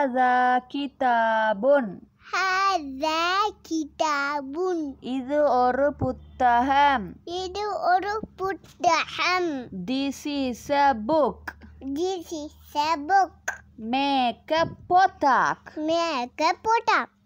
Hada kitabun. Hada kitabun. Idu oru puttaham. Idu oru puttaham. This is a book. This is a book. Make a potak. Make a potak.